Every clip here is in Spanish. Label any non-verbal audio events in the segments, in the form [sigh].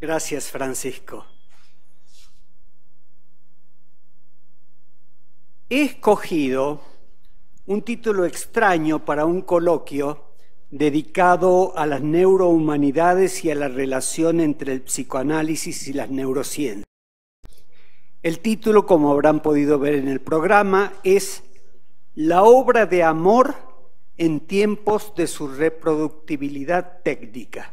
Gracias, Francisco. He escogido un título extraño para un coloquio dedicado a las neurohumanidades y a la relación entre el psicoanálisis y las neurociencias. El título, como habrán podido ver en el programa, es La obra de amor en tiempos de su reproductibilidad técnica.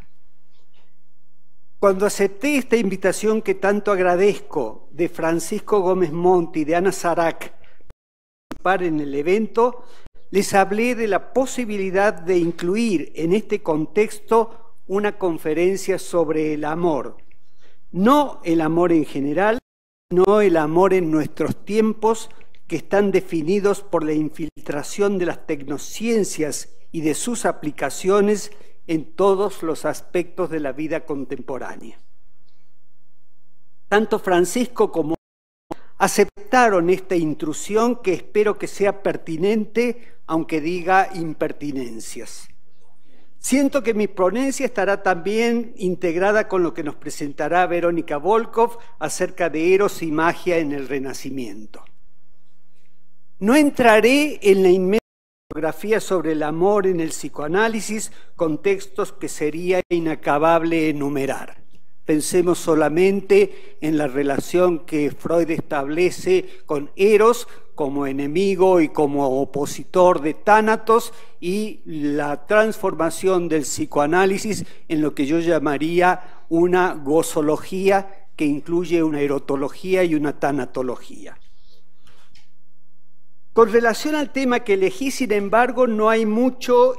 Cuando acepté esta invitación que tanto agradezco de Francisco Gómez Monti, y de Ana Sarac en el evento, les hablé de la posibilidad de incluir en este contexto una conferencia sobre el amor. No el amor en general, no el amor en nuestros tiempos que están definidos por la infiltración de las tecnociencias y de sus aplicaciones en todos los aspectos de la vida contemporánea. Tanto Francisco como aceptaron esta intrusión que espero que sea pertinente, aunque diga impertinencias. Siento que mi ponencia estará también integrada con lo que nos presentará Verónica Volkov acerca de Eros y magia en el Renacimiento. No entraré en la inmensa biografía sobre el amor en el psicoanálisis contextos que sería inacabable enumerar. Pensemos solamente en la relación que Freud establece con Eros como enemigo y como opositor de Tánatos y la transformación del psicoanálisis en lo que yo llamaría una gozología que incluye una erotología y una tanatología. Con relación al tema que elegí, sin embargo, no hay mucho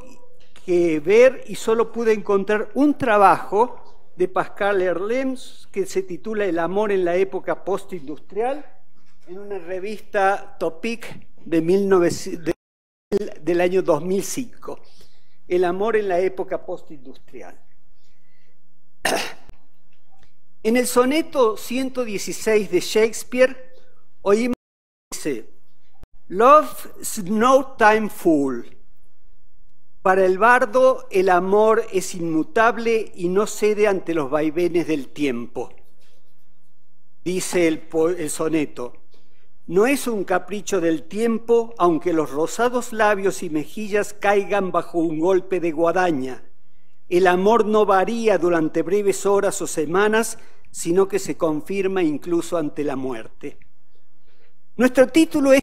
que ver y solo pude encontrar un trabajo de Pascal Erlems que se titula El amor en la época postindustrial, en una revista Topic de del año 2005. El amor en la época postindustrial. [clears throat] En el soneto 116 de Shakespeare oímos dice, Love is no time fool. Para el bardo el amor es inmutable y no cede ante los vaivenes del tiempo. Dice el, soneto, no es un capricho del tiempo aunque los rosados labios y mejillas caigan bajo un golpe de guadaña. El amor no varía durante breves horas o semanas, sino que se confirma incluso ante la muerte. Nuestro título es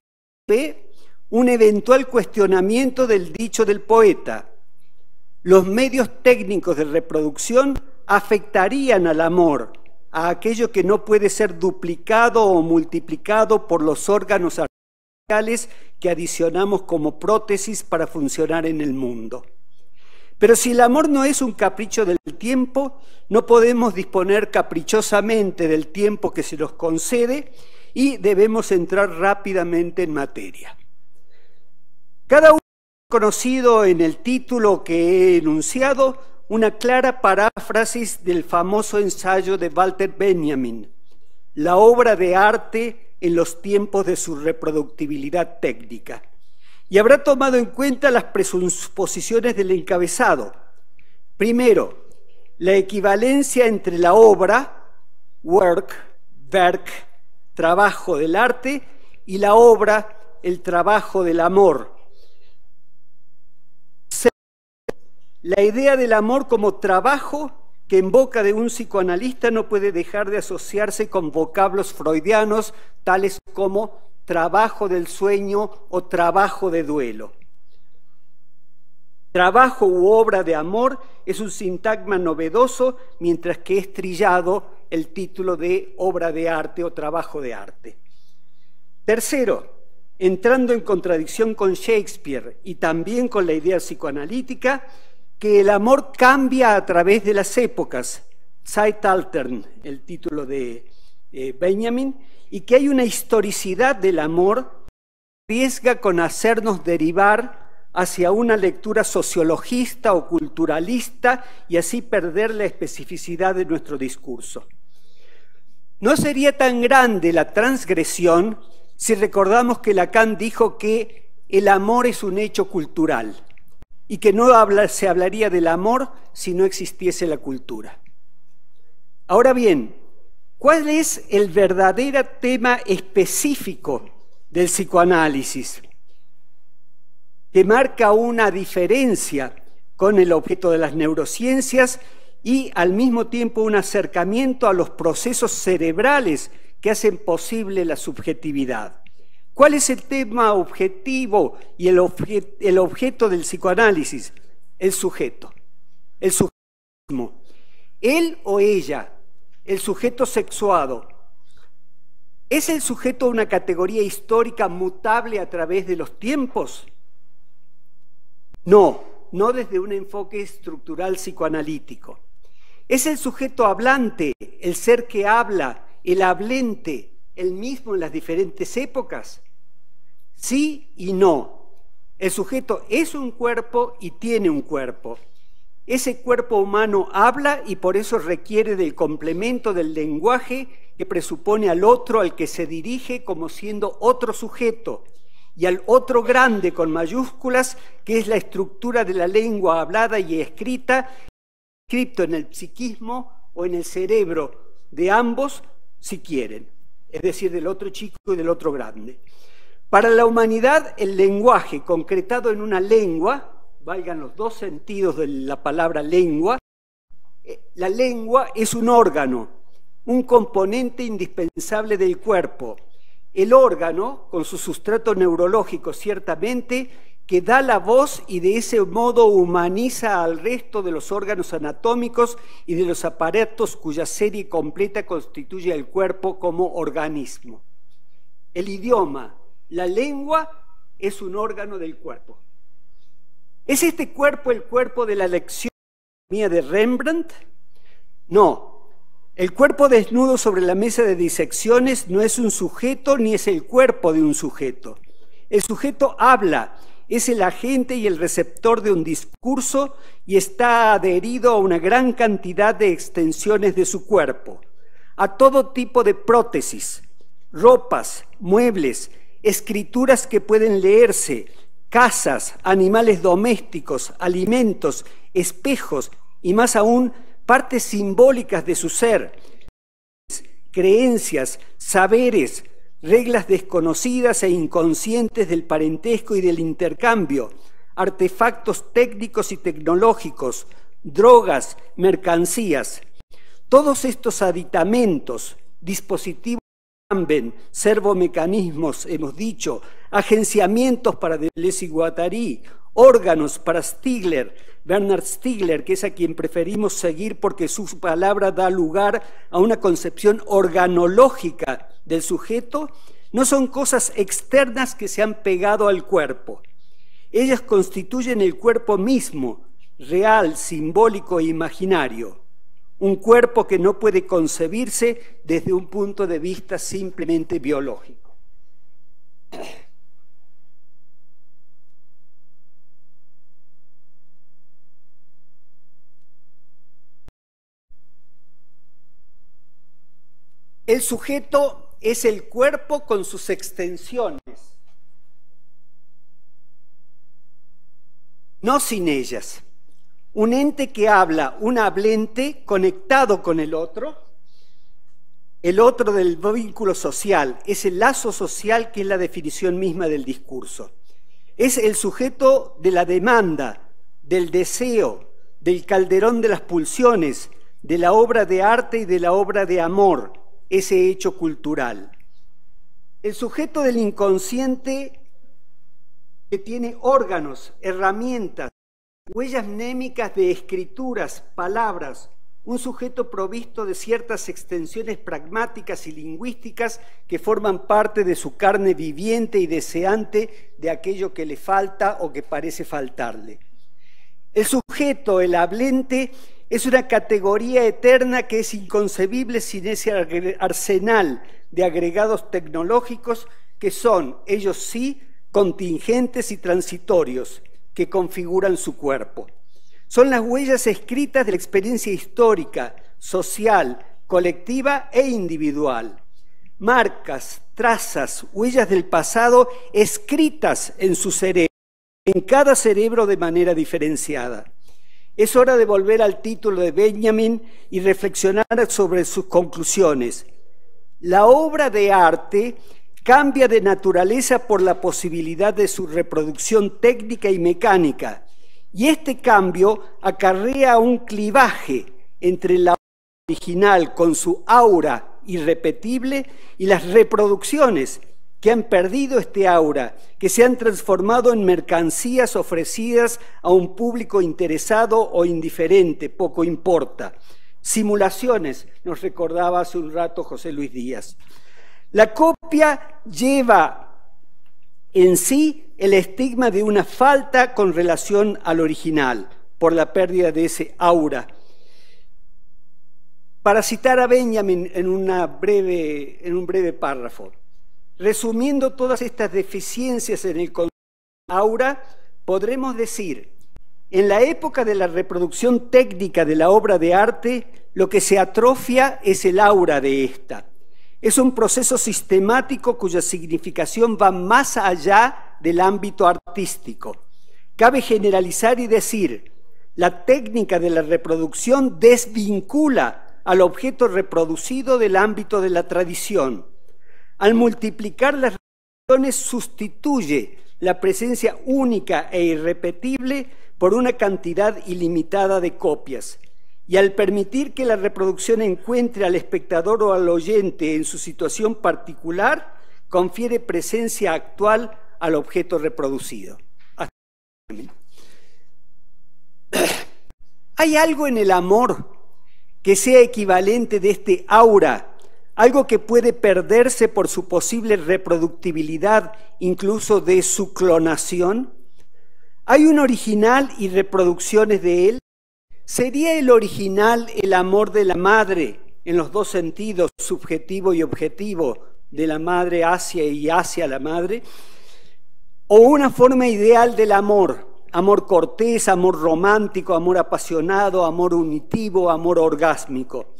un eventual cuestionamiento del dicho del poeta. Los medios técnicos de reproducción afectarían al amor, a aquello que no puede ser duplicado o multiplicado por los órganos artificiales que adicionamos como prótesis para funcionar en el mundo. Pero si el amor no es un capricho del tiempo, no podemos disponer caprichosamente del tiempo que se nos concede y debemos entrar rápidamente en materia. Cada uno ha conocido en el título que he enunciado una clara paráfrasis del famoso ensayo de Walter Benjamin, la obra de arte en los tiempos de su reproductibilidad técnica, y habrá tomado en cuenta las presuposiciones del encabezado. Primero, la equivalencia entre la obra, work, werk, trabajo del arte, y la obra, el trabajo del amor, La idea del amor como trabajo que en boca de un psicoanalista no puede dejar de asociarse con vocablos freudianos tales como trabajo del sueño o trabajo de duelo. Trabajo u obra de amor es un sintagma novedoso, mientras que es trillado el título de obra de arte o trabajo de arte. Tercero, entrando en contradicción con Shakespeare y también con la idea psicoanalítica, que el amor cambia a través de las épocas, Zeitaltern, el título de eh, Benjamin, y que hay una historicidad del amor que arriesga con hacernos derivar hacia una lectura sociologista o culturalista y así perder la especificidad de nuestro discurso. No sería tan grande la transgresión si recordamos que Lacan dijo que el amor es un hecho cultural y que no se hablaría del amor si no existiese la cultura. Ahora bien, ¿cuál es el verdadero tema específico del psicoanálisis que marca una diferencia con el objeto de las neurociencias y al mismo tiempo un acercamiento a los procesos cerebrales que hacen posible la subjetividad? ¿Cuál es el tema objetivo y el, objeto del psicoanálisis? El sujeto. El sujeto Él o ella, el sujeto sexuado. ¿Es el sujeto una categoría histórica mutable a través de los tiempos? No, no desde un enfoque estructural psicoanalítico. Es el sujeto hablante, el ser que habla, el hablente, el mismo en las diferentes épocas. Sí y no. El sujeto es un cuerpo y tiene un cuerpo. Ese cuerpo humano habla y por eso requiere del complemento del lenguaje que presupone al otro al que se dirige como siendo otro sujeto y al otro grande con mayúsculas que es la estructura de la lengua hablada y escrita, escrito en el psiquismo o en el cerebro de ambos si quieren, es decir, del otro chico y del otro grande. Para la humanidad, el lenguaje concretado en una lengua, valgan los dos sentidos de la palabra lengua, eh, la lengua es un órgano, un componente indispensable del cuerpo. El órgano, con su sustrato neurológico ciertamente, que da la voz y de ese modo humaniza al resto de los órganos anatómicos y de los aparatos cuya serie completa constituye el cuerpo como organismo. El idioma, la lengua es un órgano del cuerpo. ¿Es este cuerpo el cuerpo de la lección de Rembrandt? No. El cuerpo desnudo sobre la mesa de disecciones no es un sujeto ni es el cuerpo de un sujeto. El sujeto habla, es el agente y el receptor de un discurso y está adherido a una gran cantidad de extensiones de su cuerpo, a todo tipo de prótesis, ropas, muebles, escrituras que pueden leerse, casas, animales domésticos, alimentos, espejos y más aún partes simbólicas de su ser, creencias, saberes, reglas desconocidas e inconscientes del parentesco y del intercambio, artefactos técnicos y tecnológicos, drogas, mercancías. Todos estos aditamentos, dispositivos servomecanismos, hemos dicho, agenciamientos para Deleuze y Guattari, órganos para Stigler, Bernard Stigler, que es a quien preferimos seguir porque su palabra da lugar a una concepción organológica del sujeto, no son cosas externas que se han pegado al cuerpo. Ellas constituyen el cuerpo mismo, real, simbólico e imaginario un cuerpo que no puede concebirse desde un punto de vista simplemente biológico. El sujeto es el cuerpo con sus extensiones, no sin ellas un ente que habla, un hablente conectado con el otro, el otro del vínculo social, es el lazo social que es la definición misma del discurso. Es el sujeto de la demanda, del deseo, del calderón de las pulsiones, de la obra de arte y de la obra de amor, ese hecho cultural. El sujeto del inconsciente que tiene órganos, herramientas, Huellas mnémicas de escrituras, palabras, un sujeto provisto de ciertas extensiones pragmáticas y lingüísticas que forman parte de su carne viviente y deseante de aquello que le falta o que parece faltarle. El sujeto, el hablente, es una categoría eterna que es inconcebible sin ese arsenal de agregados tecnológicos que son, ellos sí, contingentes y transitorios, que configuran su cuerpo. Son las huellas escritas de la experiencia histórica, social, colectiva e individual. Marcas, trazas, huellas del pasado escritas en su cerebro, en cada cerebro de manera diferenciada. Es hora de volver al título de Benjamin y reflexionar sobre sus conclusiones. La obra de arte cambia de naturaleza por la posibilidad de su reproducción técnica y mecánica. Y este cambio acarrea un clivaje entre la original con su aura irrepetible y las reproducciones que han perdido este aura, que se han transformado en mercancías ofrecidas a un público interesado o indiferente, poco importa. Simulaciones, nos recordaba hace un rato José Luis Díaz. La copia lleva en sí el estigma de una falta con relación al original por la pérdida de ese aura. Para citar a Benjamin en, un breve párrafo, resumiendo todas estas deficiencias en el aura, podremos decir, en la época de la reproducción técnica de la obra de arte, lo que se atrofia es el aura de esta es un proceso sistemático cuya significación va más allá del ámbito artístico. Cabe generalizar y decir, la técnica de la reproducción desvincula al objeto reproducido del ámbito de la tradición. Al multiplicar las reproducciones sustituye la presencia única e irrepetible por una cantidad ilimitada de copias. Y al permitir que la reproducción encuentre al espectador o al oyente en su situación particular, confiere presencia actual al objeto reproducido. Hay algo en el amor que sea equivalente de este aura, algo que puede perderse por su posible reproductibilidad, incluso de su clonación. Hay un original y reproducciones de él. ¿Sería el original el amor de la madre en los dos sentidos, subjetivo y objetivo, de la madre hacia y hacia la madre? ¿O una forma ideal del amor? Amor cortés, amor romántico, amor apasionado, amor unitivo, amor orgásmico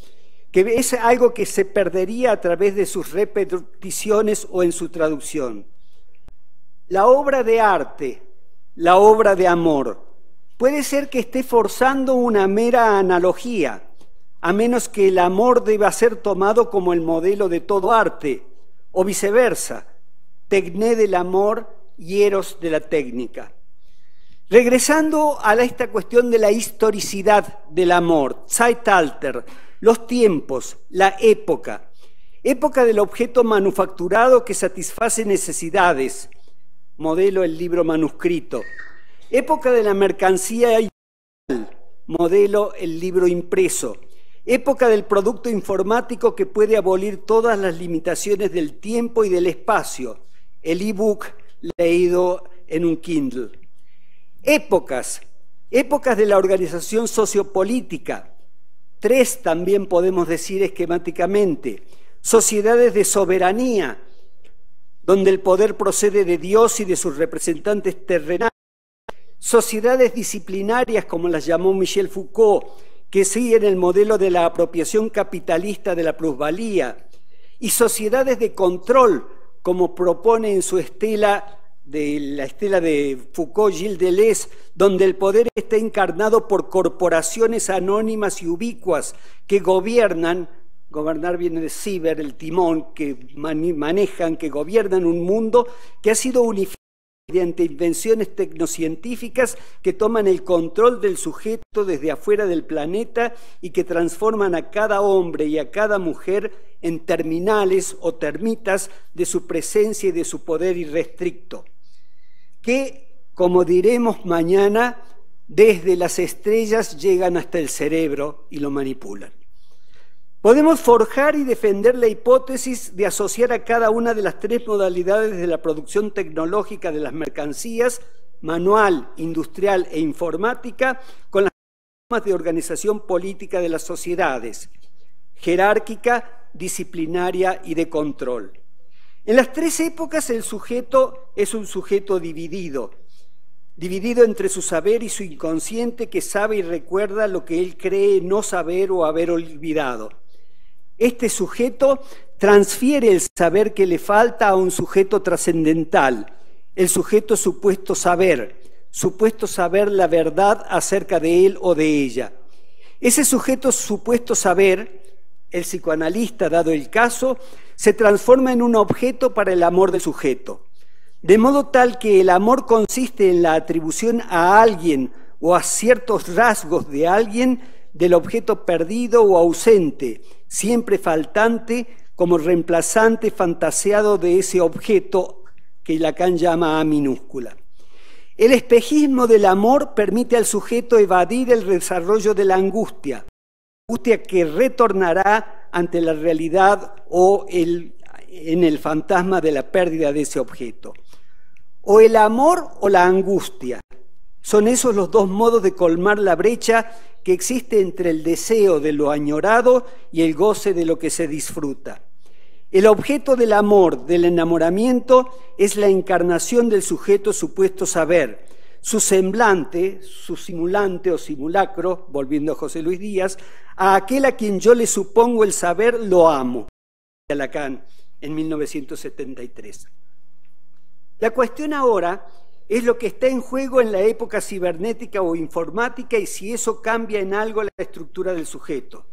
que es algo que se perdería a través de sus repeticiones o en su traducción. La obra de arte, la obra de amor, Puede ser que esté forzando una mera analogía, a menos que el amor deba ser tomado como el modelo de todo arte, o viceversa, tecné del amor y eros de la técnica. Regresando a esta cuestión de la historicidad del amor, Zeitalter, los tiempos, la época, época del objeto manufacturado que satisface necesidades, modelo el libro manuscrito, Época de la mercancía y modelo el libro impreso. Época del producto informático que puede abolir todas las limitaciones del tiempo y del espacio. El ebook leído en un Kindle. Épocas. Épocas de la organización sociopolítica. Tres también podemos decir esquemáticamente. Sociedades de soberanía, donde el poder procede de Dios y de sus representantes terrenales sociedades disciplinarias como las llamó Michel Foucault, que siguen el modelo de la apropiación capitalista de la plusvalía, y sociedades de control, como propone en su estela de la estela de Foucault Gilles Deleuze, donde el poder está encarnado por corporaciones anónimas y ubicuas que gobiernan, gobernar viene de ciber, el timón, que manejan, que gobiernan un mundo que ha sido unificado mediante invenciones tecnocientíficas que toman el control del sujeto desde afuera del planeta y que transforman a cada hombre y a cada mujer en terminales o termitas de su presencia y de su poder irrestricto, que, como diremos mañana, desde las estrellas llegan hasta el cerebro y lo manipulan. Podemos forjar y defender la hipótesis de asociar a cada una de las tres modalidades de la producción tecnológica de las mercancías, manual, industrial e informática, con las formas de organización política de las sociedades, jerárquica, disciplinaria y de control. En las tres épocas el sujeto es un sujeto dividido, dividido entre su saber y su inconsciente que sabe y recuerda lo que él cree no saber o haber olvidado este sujeto transfiere el saber que le falta a un sujeto trascendental, el sujeto supuesto saber, supuesto saber la verdad acerca de él o de ella. Ese sujeto supuesto saber, el psicoanalista dado el caso, se transforma en un objeto para el amor del sujeto. De modo tal que el amor consiste en la atribución a alguien o a ciertos rasgos de alguien del objeto perdido o ausente, siempre faltante como reemplazante fantaseado de ese objeto que Lacan llama A minúscula. El espejismo del amor permite al sujeto evadir el desarrollo de la angustia, angustia que retornará ante la realidad o en el fantasma de la pérdida de ese objeto. O el amor o la angustia, son esos los dos modos de colmar la brecha que existe entre el deseo de lo añorado y el goce de lo que se disfruta. El objeto del amor, del enamoramiento, es la encarnación del sujeto supuesto saber. Su semblante, su simulante o simulacro, volviendo a José Luis Díaz, a aquel a quien yo le supongo el saber, lo amo. en 1973. La cuestión ahora es lo que está en juego en la época cibernética o informática y si eso cambia en algo la estructura del sujeto.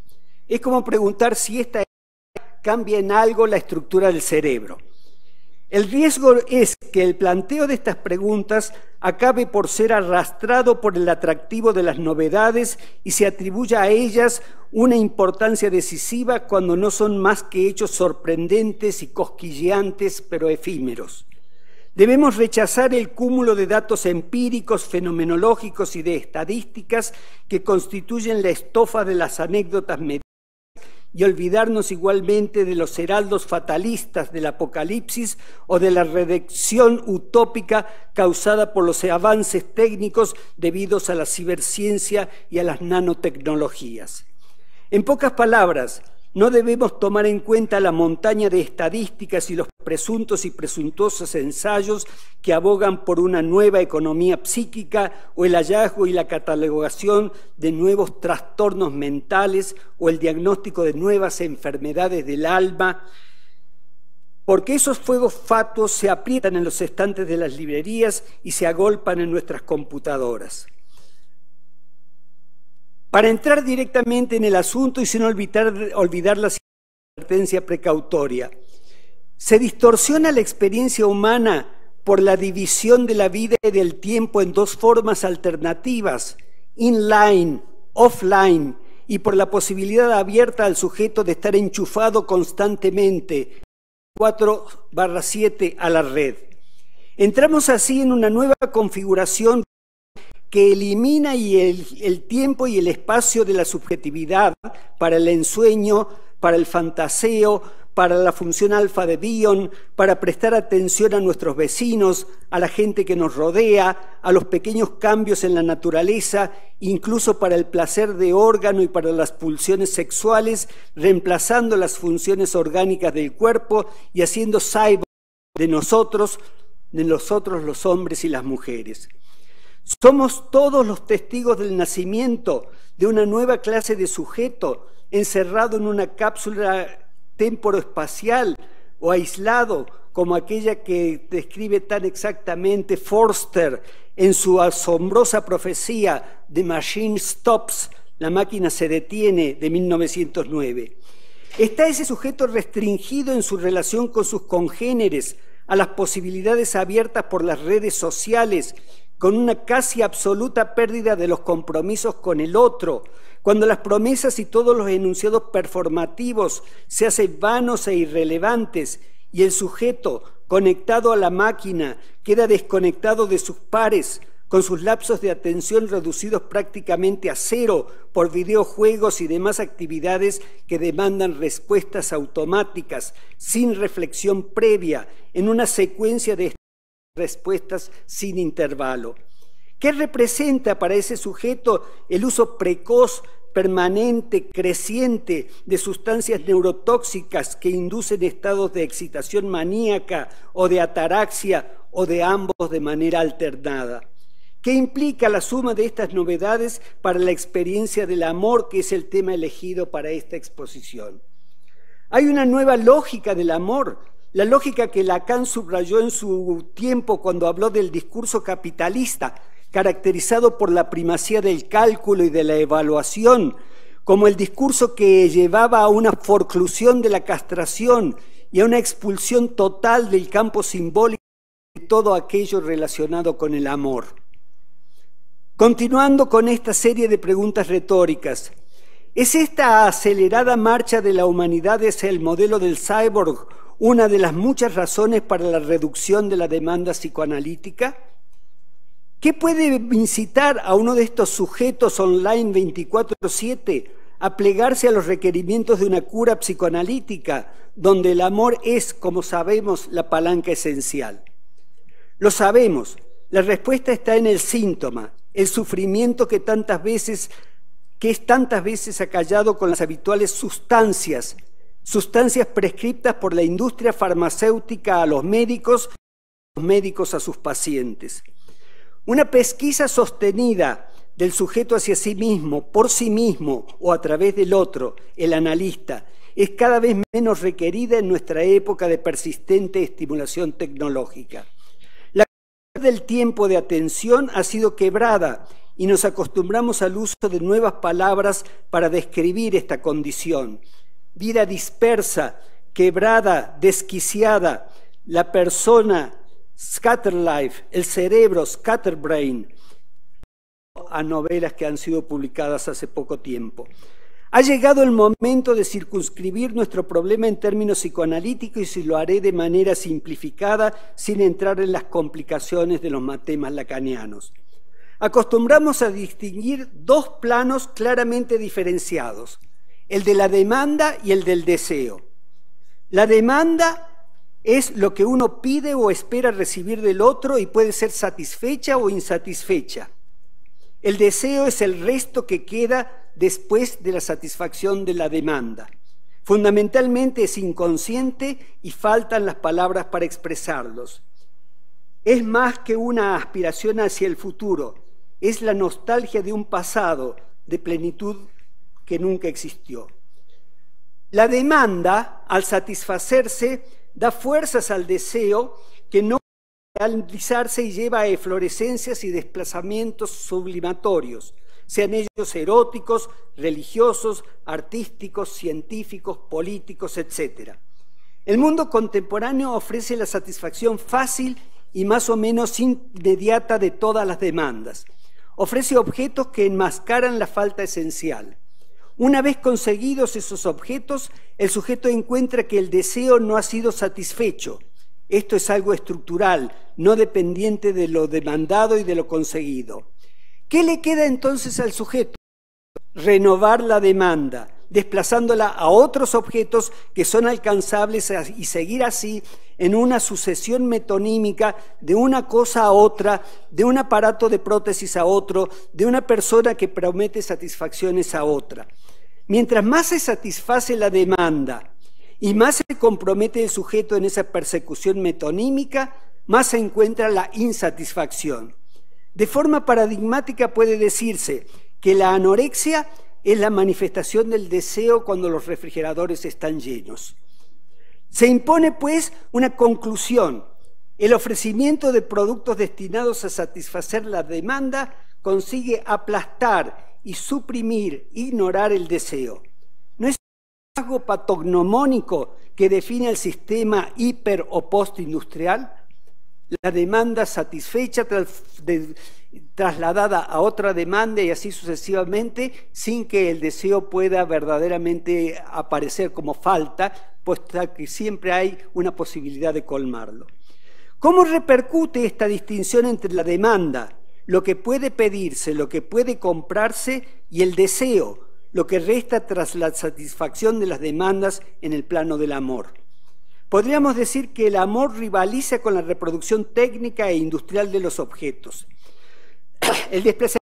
Es como preguntar si esta cambia en algo la estructura del cerebro. El riesgo es que el planteo de estas preguntas acabe por ser arrastrado por el atractivo de las novedades y se atribuya a ellas una importancia decisiva cuando no son más que hechos sorprendentes y cosquilleantes pero efímeros. Debemos rechazar el cúmulo de datos empíricos, fenomenológicos y de estadísticas que constituyen la estofa de las anécdotas mediáticas y olvidarnos igualmente de los heraldos fatalistas del apocalipsis o de la redacción utópica causada por los avances técnicos debidos a la ciberciencia y a las nanotecnologías. En pocas palabras, no debemos tomar en cuenta la montaña de estadísticas y los presuntos y presuntuosos ensayos que abogan por una nueva economía psíquica o el hallazgo y la catalogación de nuevos trastornos mentales o el diagnóstico de nuevas enfermedades del alma, porque esos fuegos fatuos se aprietan en los estantes de las librerías y se agolpan en nuestras computadoras. Para entrar directamente en el asunto y sin olvidar, olvidar la advertencia precautoria, se distorsiona la experiencia humana por la división de la vida y del tiempo en dos formas alternativas, inline, offline, y por la posibilidad abierta al sujeto de estar enchufado constantemente 4 7 a la red. Entramos así en una nueva configuración que elimina el, tiempo y el espacio de la subjetividad para el ensueño, para el fantaseo, para la función alfa de Dion, para prestar atención a nuestros vecinos, a la gente que nos rodea, a los pequeños cambios en la naturaleza, incluso para el placer de órgano y para las pulsiones sexuales, reemplazando las funciones orgánicas del cuerpo y haciendo cyborg de nosotros, de nosotros los hombres y las mujeres. Somos todos los testigos del nacimiento de una nueva clase de sujeto encerrado en una cápsula temporoespacial o aislado como aquella que describe tan exactamente Forster en su asombrosa profecía de Machine Stops, la máquina se detiene de 1909. Está ese sujeto restringido en su relación con sus congéneres, a las posibilidades abiertas por las redes sociales con una casi absoluta pérdida de los compromisos con el otro, cuando las promesas y todos los enunciados performativos se hacen vanos e irrelevantes y el sujeto, conectado a la máquina, queda desconectado de sus pares, con sus lapsos de atención reducidos prácticamente a cero por videojuegos y demás actividades que demandan respuestas automáticas, sin reflexión previa, en una secuencia de respuestas sin intervalo. ¿Qué representa para ese sujeto el uso precoz, permanente, creciente de sustancias neurotóxicas que inducen estados de excitación maníaca o de ataraxia o de ambos de manera alternada? ¿Qué implica la suma de estas novedades para la experiencia del amor, que es el tema elegido para esta exposición? Hay una nueva lógica del amor la lógica que Lacan subrayó en su tiempo cuando habló del discurso capitalista, caracterizado por la primacía del cálculo y de la evaluación, como el discurso que llevaba a una forclusión de la castración y a una expulsión total del campo simbólico de todo aquello relacionado con el amor. Continuando con esta serie de preguntas retóricas, ¿es esta acelerada marcha de la humanidad hacia el modelo del cyborg una de las muchas razones para la reducción de la demanda psicoanalítica? ¿Qué puede incitar a uno de estos sujetos online 24/7 a plegarse a los requerimientos de una cura psicoanalítica, donde el amor es, como sabemos, la palanca esencial? Lo sabemos, la respuesta está en el síntoma, el sufrimiento que tantas veces que es tantas veces acallado con las habituales sustancias sustancias prescritas por la industria farmacéutica a los médicos, los médicos a sus pacientes. Una pesquisa sostenida del sujeto hacia sí mismo, por sí mismo o a través del otro, el analista, es cada vez menos requerida en nuestra época de persistente estimulación tecnológica. La calidad del tiempo de atención ha sido quebrada y nos acostumbramos al uso de nuevas palabras para describir esta condición, vida dispersa, quebrada, desquiciada, la persona scatterlife, el cerebro scatterbrain, a novelas que han sido publicadas hace poco tiempo. Ha llegado el momento de circunscribir nuestro problema en términos psicoanalíticos y lo haré de manera simplificada sin entrar en las complicaciones de los matemas lacanianos. Acostumbramos a distinguir dos planos claramente diferenciados, el de la demanda y el del deseo. La demanda es lo que uno pide o espera recibir del otro y puede ser satisfecha o insatisfecha. El deseo es el resto que queda después de la satisfacción de la demanda. Fundamentalmente es inconsciente y faltan las palabras para expresarlos. Es más que una aspiración hacia el futuro, es la nostalgia de un pasado de plenitud que nunca existió. La demanda, al satisfacerse, da fuerzas al deseo que no puede realizarse y lleva a eflorescencias y desplazamientos sublimatorios, sean ellos eróticos, religiosos, artísticos, científicos, políticos, etc. El mundo contemporáneo ofrece la satisfacción fácil y más o menos inmediata de todas las demandas. Ofrece objetos que enmascaran la falta esencial. Una vez conseguidos esos objetos, el sujeto encuentra que el deseo no ha sido satisfecho. Esto es algo estructural, no dependiente de lo demandado y de lo conseguido. ¿Qué le queda entonces al sujeto? Renovar la demanda desplazándola a otros objetos que son alcanzables y seguir así en una sucesión metonímica de una cosa a otra, de un aparato de prótesis a otro, de una persona que promete satisfacciones a otra. Mientras más se satisface la demanda y más se compromete el sujeto en esa persecución metonímica, más se encuentra la insatisfacción. De forma paradigmática puede decirse que la anorexia es la manifestación del deseo cuando los refrigeradores están llenos. Se impone pues una conclusión, el ofrecimiento de productos destinados a satisfacer la demanda consigue aplastar y suprimir, ignorar el deseo. No es un rasgo patognomónico que define el sistema hiper o postindustrial, la demanda satisfecha trasladada a otra demanda y así sucesivamente, sin que el deseo pueda verdaderamente aparecer como falta, puesto que siempre hay una posibilidad de colmarlo. ¿Cómo repercute esta distinción entre la demanda, lo que puede pedirse, lo que puede comprarse, y el deseo, lo que resta tras la satisfacción de las demandas en el plano del amor? Podríamos decir que el amor rivaliza con la reproducción técnica e industrial de los objetos. [clears throat] El desplazamiento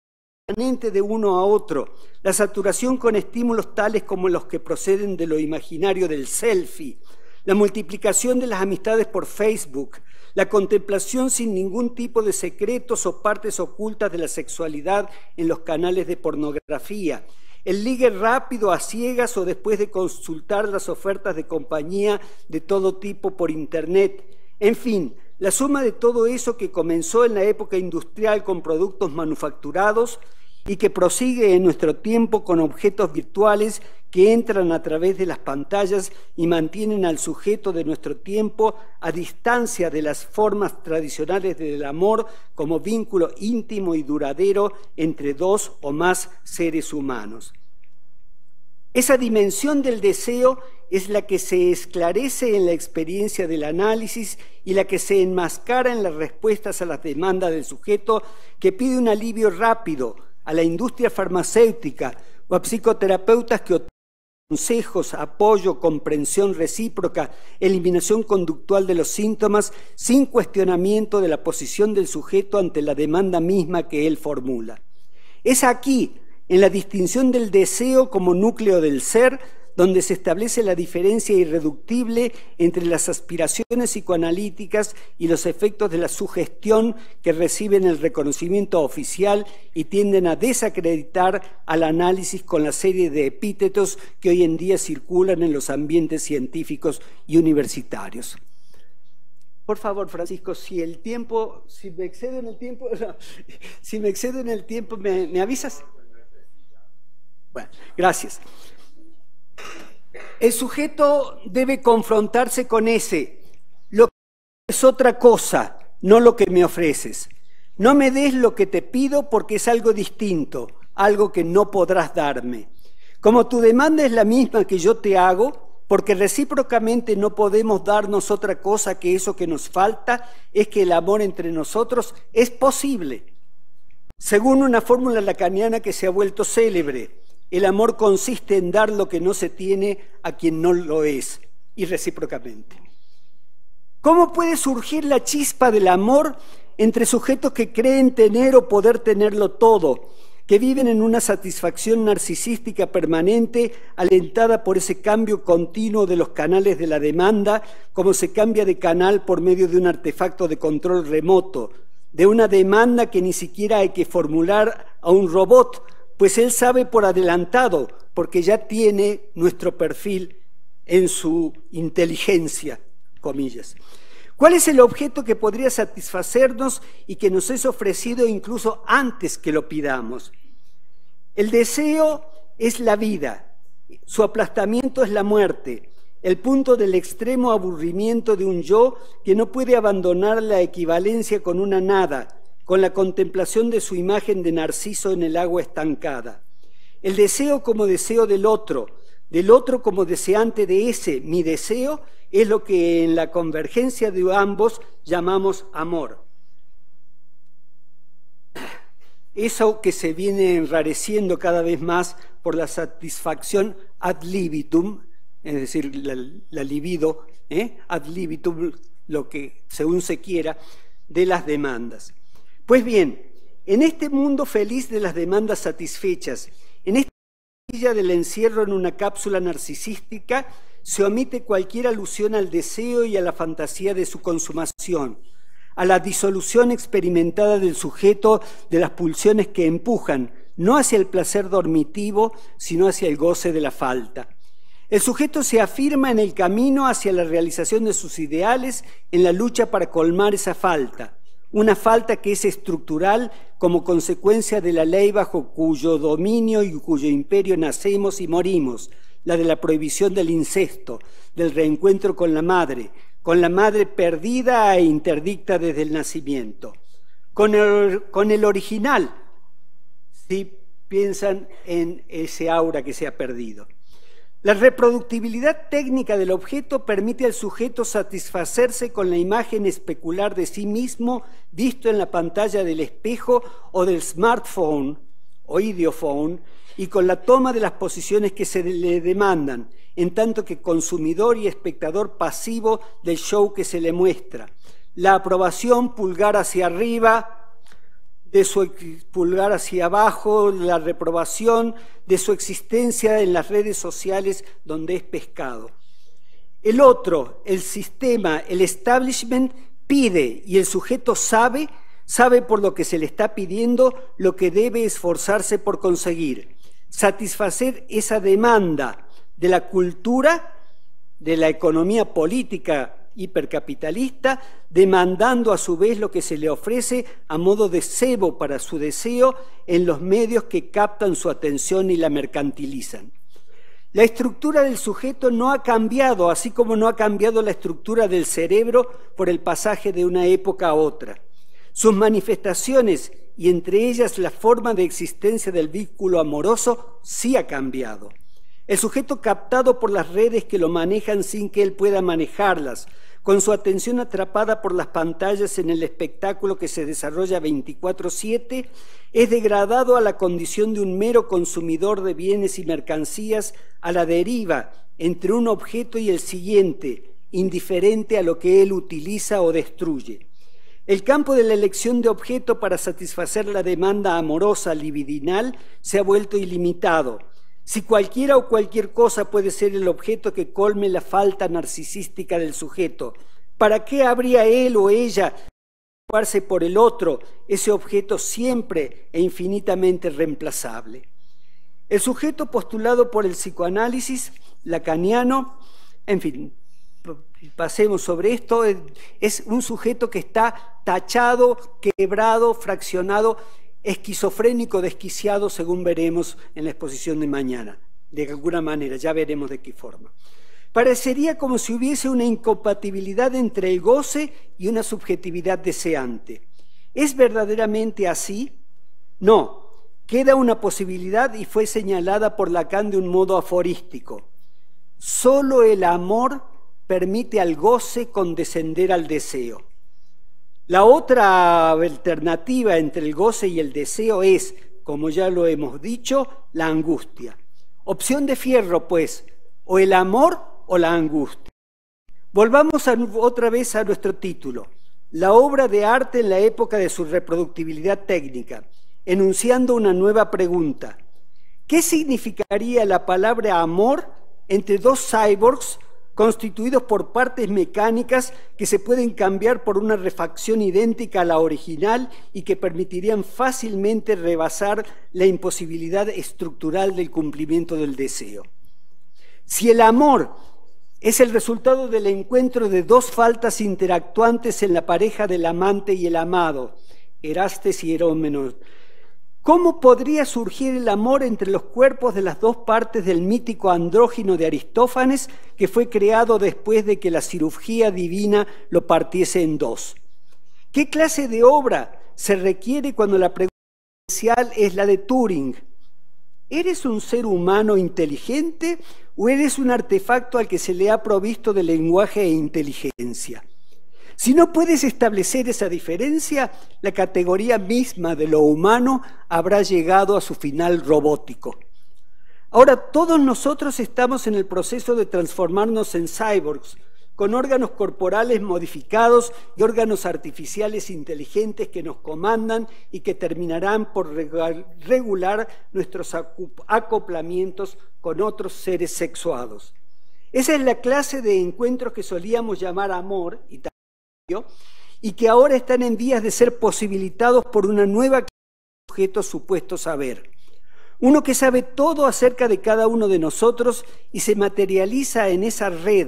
permanente de uno a otro, la saturación con estímulos tales como los que proceden de lo imaginario del selfie, la multiplicación de las amistades por Facebook, la contemplación sin ningún tipo de secretos o partes ocultas de la sexualidad en los canales de pornografía, el ligue rápido a ciegas o después de consultar las ofertas de compañía de todo tipo por Internet. En fin, la suma de todo eso que comenzó en la época industrial con productos manufacturados y que prosigue en nuestro tiempo con objetos virtuales que entran a través de las pantallas y mantienen al sujeto de nuestro tiempo a distancia de las formas tradicionales del amor como vínculo íntimo y duradero entre dos o más seres humanos. Esa dimensión del deseo es la que se esclarece en la experiencia del análisis y la que se enmascara en las respuestas a las demandas del sujeto que pide un alivio rápido a la industria farmacéutica o a psicoterapeutas que consejos, apoyo, comprensión recíproca, eliminación conductual de los síntomas, sin cuestionamiento de la posición del sujeto ante la demanda misma que él formula. Es aquí, en la distinción del deseo como núcleo del ser, donde se establece la diferencia irreductible entre las aspiraciones psicoanalíticas y los efectos de la sugestión que reciben el reconocimiento oficial y tienden a desacreditar al análisis con la serie de epítetos que hoy en día circulan en los ambientes científicos y universitarios. Por favor, Francisco, si el tiempo, si me excedo en el tiempo, [laughs] si me excedo en el tiempo, me avisas? Bueno, gracias. El sujeto debe confrontarse con ese. Lo que es otra cosa, no lo que me ofreces. No me des lo que te pido porque es algo distinto, algo que no podrás darme. Como tu demanda es la misma que yo te hago, porque recíprocamente no podemos darnos otra cosa que eso que nos falta, es que el amor entre nosotros es posible, según una fórmula lacaniana que se ha vuelto célebre. El amor consiste en dar lo que no se tiene a quien no lo es y recíprocamente. ¿Cómo puede surgir la chispa del amor entre sujetos que creen tener o poder tenerlo todo, que viven en una satisfacción narcisística permanente alentada por ese cambio continuo de los canales de la demanda, como se cambia de canal por medio de un artefacto de control remoto, de una demanda que ni siquiera hay que formular a un robot, pues Él sabe por adelantado, porque ya tiene nuestro perfil en su inteligencia, comillas. ¿Cuál es el objeto que podría satisfacernos y que nos es ofrecido incluso antes que lo pidamos? El deseo es la vida, su aplastamiento es la muerte, el punto del extremo aburrimiento de un yo que no puede abandonar la equivalencia con una nada, con la contemplación de su imagen de narciso en el agua estancada. El deseo como deseo del otro, del otro como deseante de ese, mi deseo, es lo que en la convergencia de ambos llamamos amor. Eso que se viene enrareciendo cada vez más por la satisfacción ad libitum, es decir, la, libido, ¿eh? ad libitum, lo que según se quiera, de las demandas. Pues bien, en este mundo feliz de las demandas satisfechas, en esta silla del encierro en una cápsula narcisística, se omite cualquier alusión al deseo y a la fantasía de su consumación, a la disolución experimentada del sujeto de las pulsiones que empujan, no hacia el placer dormitivo, sino hacia el goce de la falta. El sujeto se afirma en el camino hacia la realización de sus ideales en la lucha para colmar esa falta una falta que es estructural como consecuencia de la ley bajo cuyo dominio y cuyo imperio nacemos y morimos, la de la prohibición del incesto, del reencuentro con la madre, con la madre perdida e interdicta desde el nacimiento. Con el, original, si piensan en ese aura que se ha perdido. La reproductibilidad técnica del objeto permite al sujeto satisfacerse con la imagen especular de sí mismo visto en la pantalla del espejo o del smartphone o idiophone y con la toma de las posiciones que se le demandan, en tanto que consumidor y espectador pasivo del show que se le muestra. La aprobación pulgar hacia arriba, de su pulgar hacia abajo, la reprobación, de su existencia en las redes sociales donde es pescado. El otro, el sistema, el establishment pide y el sujeto sabe, sabe por lo que se le está pidiendo lo que debe esforzarse por conseguir, satisfacer esa demanda de la cultura, de la economía política hipercapitalista, demandando a su vez lo que se le ofrece a modo de cebo para su deseo en los medios que captan su atención y la mercantilizan. La estructura del sujeto no ha cambiado, así como no ha cambiado la estructura del cerebro por el pasaje de una época a otra. Sus manifestaciones y entre ellas la forma de existencia del vínculo amoroso sí ha cambiado. El sujeto captado por las redes que lo manejan sin que él pueda manejarlas, con su atención atrapada por las pantallas en el espectáculo que se desarrolla 24/7, es degradado a la condición de un mero consumidor de bienes y mercancías a la deriva entre un objeto y el siguiente, indiferente a lo que él utiliza o destruye. El campo de la elección de objeto para satisfacer la demanda amorosa libidinal se ha vuelto ilimitado si cualquiera o cualquier cosa puede ser el objeto que colme la falta narcisística del sujeto, ¿para qué habría él o ella preocuparse por el otro, ese objeto siempre e infinitamente reemplazable? El sujeto postulado por el psicoanálisis lacaniano, en fin, pasemos sobre esto, es un sujeto que está tachado, quebrado, fraccionado esquizofrénico desquiciado, según veremos en la exposición de mañana, de alguna manera, ya veremos de qué forma. Parecería como si hubiese una incompatibilidad entre el goce y una subjetividad deseante. ¿Es verdaderamente así? No, queda una posibilidad y fue señalada por Lacan de un modo aforístico. Solo el amor permite al goce condescender al deseo. La otra alternativa entre el goce y el deseo es, como ya lo hemos dicho, la angustia. Opción de fierro, pues, o el amor o la angustia. Volvamos otra vez a nuestro título, la obra de arte en la época de su reproductibilidad técnica, enunciando una nueva pregunta. ¿Qué significaría la palabra amor entre dos cyborgs constituidos por partes mecánicas que se pueden cambiar por una refacción idéntica a la original y que permitirían fácilmente rebasar la imposibilidad estructural del cumplimiento del deseo. Si el amor es el resultado del encuentro de dos faltas interactuantes en la pareja del amante y el amado, Erastes y Herómenos, ¿Cómo podría surgir el amor entre los cuerpos de las dos partes del mítico andrógino de Aristófanes que fue creado después de que la cirugía divina lo partiese en dos? ¿Qué clase de obra se requiere cuando la pregunta inicial es la de Turing? ¿Eres un ser humano inteligente o eres un artefacto al que se le ha provisto de lenguaje e inteligencia? Si no puedes establecer esa diferencia, la categoría misma de lo humano habrá llegado a su final robótico. Ahora todos nosotros estamos en el proceso de transformarnos en cyborgs, con órganos corporales modificados y órganos artificiales inteligentes que nos comandan y que terminarán por regular nuestros acoplamientos con otros seres sexuados. Esa es la clase de encuentros que solíamos llamar amor y y que ahora están en vías de ser posibilitados por una nueva sujeto supuesto saber. Uno que sabe todo acerca de cada uno de nosotros y se materializa en esa red,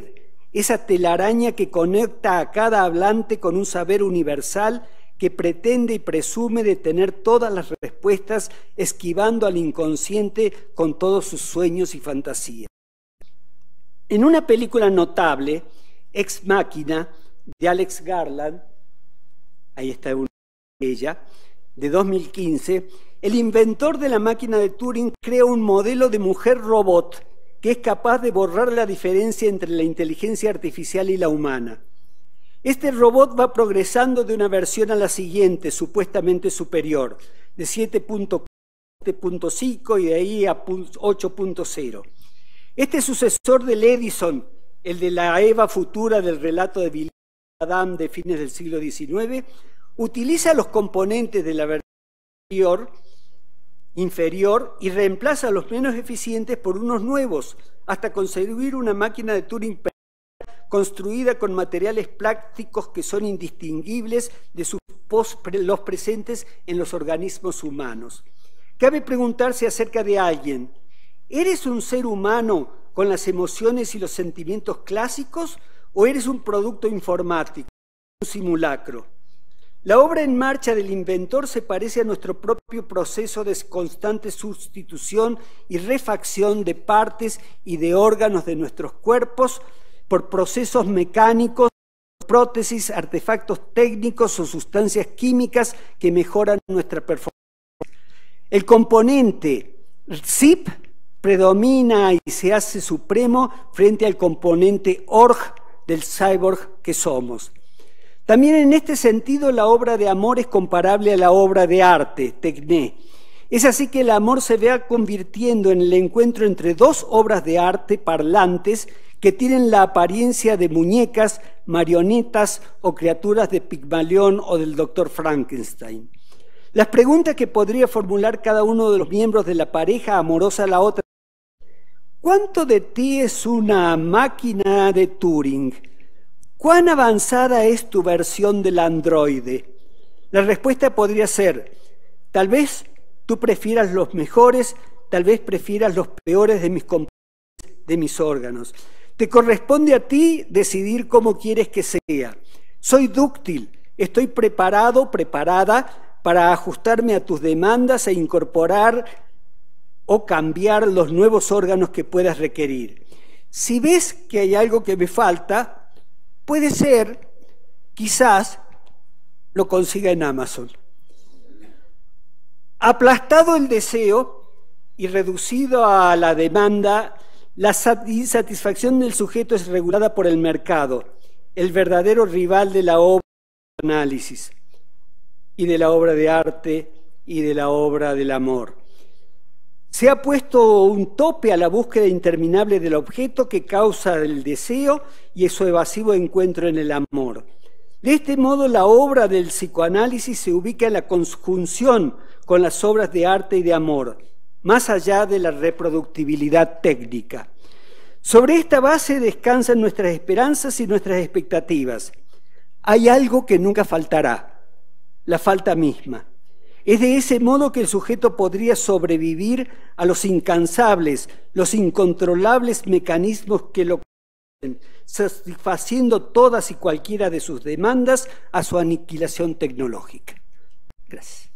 esa telaraña que conecta a cada hablante con un saber universal que pretende y presume de tener todas las respuestas, esquivando al inconsciente con todos sus sueños y fantasías. En una película notable, Ex Máquina, de Alex Garland, ahí está una de ella, de 2015, el inventor de la máquina de Turing crea un modelo de mujer robot que es capaz de borrar la diferencia entre la inteligencia artificial y la humana. Este robot va progresando de una versión a la siguiente, supuestamente superior, de 7.5 y de ahí a 8.0. Este sucesor del Edison, el de la Eva futura del relato de Bill Adam de fines del siglo XIX, utiliza los componentes de la verdad inferior, y reemplaza los menos eficientes por unos nuevos, hasta conseguir una máquina de Turing construida con materiales prácticos que son indistinguibles de los presentes en los organismos humanos. Cabe preguntarse acerca de alguien, ¿eres un ser humano con las emociones y los sentimientos clásicos o eres un producto informático, un simulacro. La obra en marcha del inventor se parece a nuestro propio proceso de constante sustitución y refacción de partes y de órganos de nuestros cuerpos por procesos mecánicos, prótesis, artefactos técnicos o sustancias químicas que mejoran nuestra performance. El componente ZIP predomina y se hace supremo frente al componente ORG del cyborg que somos. También en este sentido la obra de amor es comparable a la obra de arte, tecné. Es así que el amor se vea convirtiendo en el encuentro entre dos obras de arte parlantes que tienen la apariencia de muñecas, marionetas o criaturas de Pigmalión o del doctor Frankenstein. Las preguntas que podría formular cada uno de los miembros de la pareja amorosa a la otra ¿Cuánto de ti es una máquina de Turing? ¿Cuán avanzada es tu versión del androide? La respuesta podría ser, tal vez tú prefieras los mejores, tal vez prefieras los peores de mis componentes, de mis órganos. Te corresponde a ti decidir cómo quieres que sea. Soy dúctil, estoy preparado, preparada para ajustarme a tus demandas e incorporar o cambiar los nuevos órganos que puedas requerir. Si ves que hay algo que me falta, puede ser, quizás, lo consiga en Amazon. Aplastado el deseo y reducido a la demanda, la insatisfacción del sujeto es regulada por el mercado, el verdadero rival de la obra de análisis y de la obra de arte y de la obra del amor. Se ha puesto un tope a la búsqueda interminable del objeto que causa el deseo y su evasivo encuentro en el amor. De este modo, la obra del psicoanálisis se ubica en la conjunción con las obras de arte y de amor, más allá de la reproductibilidad técnica. Sobre esta base descansan nuestras esperanzas y nuestras expectativas. Hay algo que nunca faltará, la falta misma. Es de ese modo que el sujeto podría sobrevivir a los incansables, los incontrolables mecanismos que lo satisfaciendo todas y cualquiera de sus demandas a su aniquilación tecnológica. Gracias.